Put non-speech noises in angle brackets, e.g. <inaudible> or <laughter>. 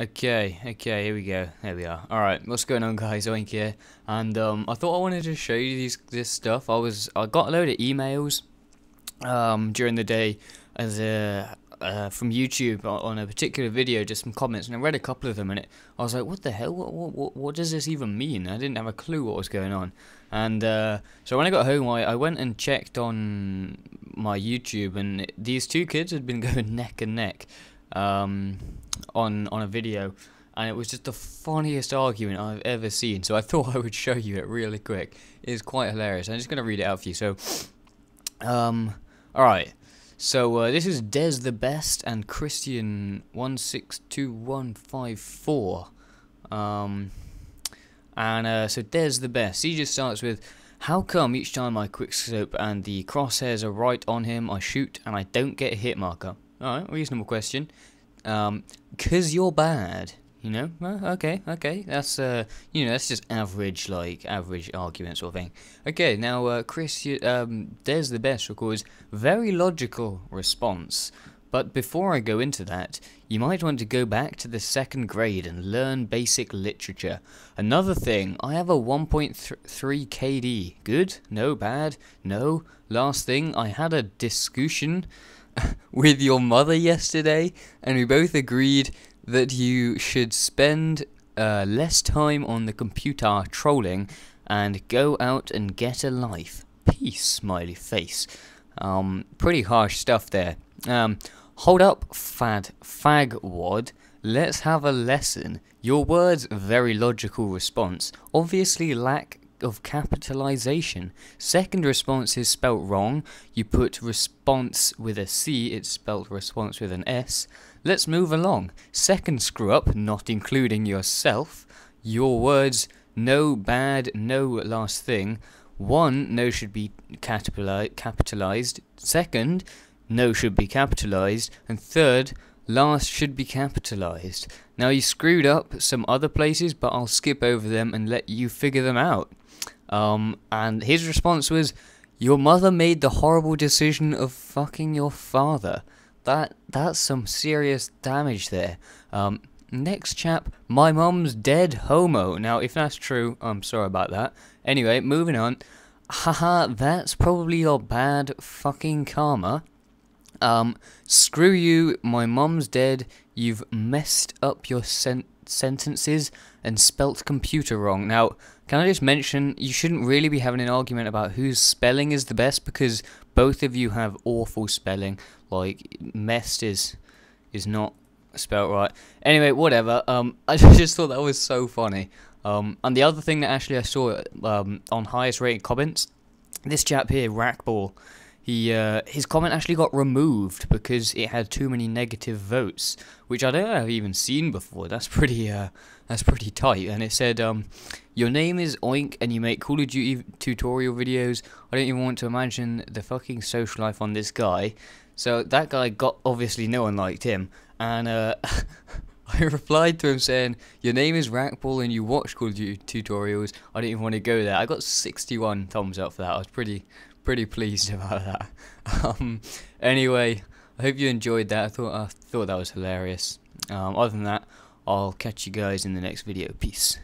Okay, okay, here we go. There we are. Alright, what's going on guys, Oink here. And um, I thought I wanted to show you these, this stuff. I was I got a load of emails um, during the day as a, uh, from YouTube on a particular video, just some comments, and I read a couple of them, and it, I was like, what the hell? What, what, what does this even mean? I didn't have a clue what was going on. And uh, so when I got home, I, I went and checked on my YouTube, and these two kids had been <laughs> going neck and neck um, on on a video, and it was just the funniest argument I've ever seen. So I <laughs> thought I would show you it really quick. It's quite hilarious. I'm just gonna read it out for you. So, um, all right. So uh, this is Des the Best and Christian one six two one five four. Um, and uh, so Des the Best. He just starts with. How come each time I quickscope and the crosshairs are right on him, I shoot and I don't get a hit marker? Alright, reasonable question. Um, cause you're bad. You know? Well, okay, okay. That's, uh, you know, that's just average, like, average argument sort of thing. Okay, now, uh, Chris, you, um, there's the best records very logical response. But before I go into that, you might want to go back to the second grade and learn basic literature. Another thing, I have a 1.3 KD. Good? No bad? No? Last thing, I had a discussion <laughs> with your mother yesterday, and we both agreed that you should spend uh, less time on the computer trolling and go out and get a life. Peace, smiley face. Um, pretty harsh stuff there. Um, hold up, fad fag wad. Let's have a lesson. Your words, very logical response, obviously lack of capitalization. Second response is spelt wrong. You put response with a C, it's spelt response with an S. Let's move along. Second screw up, not including yourself. Your words, no bad, no last thing. One, no should be capitalized. Second, no should be capitalized. And third, Last should be capitalized. Now you screwed up some other places, but I'll skip over them and let you figure them out. Um, and his response was, your mother made the horrible decision of fucking your father. That that's some serious damage there. Um, next chap, my mom's dead homo. Now, if that's true, I'm sorry about that. Anyway, moving on. Haha, that's probably your bad fucking karma. Um, screw you, my mum's dead, you've messed up your sen sentences and spelt computer wrong. Now, can I just mention, you shouldn't really be having an argument about whose spelling is the best because both of you have awful spelling. Like, messed is, is not spelt right. Anyway, whatever. Um, <laughs> I just thought that was so funny. Um, and the other thing that actually I saw um, on highest rated comments, this chap here, Rackball. He uh, his comment actually got removed because it had too many negative votes, which I don't I've even seen before. That's pretty uh, that's pretty tight. And it said, um, "Your name is Oink, and you make Call of Duty tutorial videos. I don't even want to imagine the fucking social life on this guy." So that guy got obviously no one liked him, and uh, <laughs> I replied to him saying, "Your name is Rackball, and you watch Call of Duty tutorials. I don't even want to go there." I got 61 thumbs up for that. I was pretty pretty pleased <laughs> about that. Um, anyway, I hope you enjoyed that. I thought I thought that was hilarious. Um, other than that, I'll catch you guys in the next video. Peace.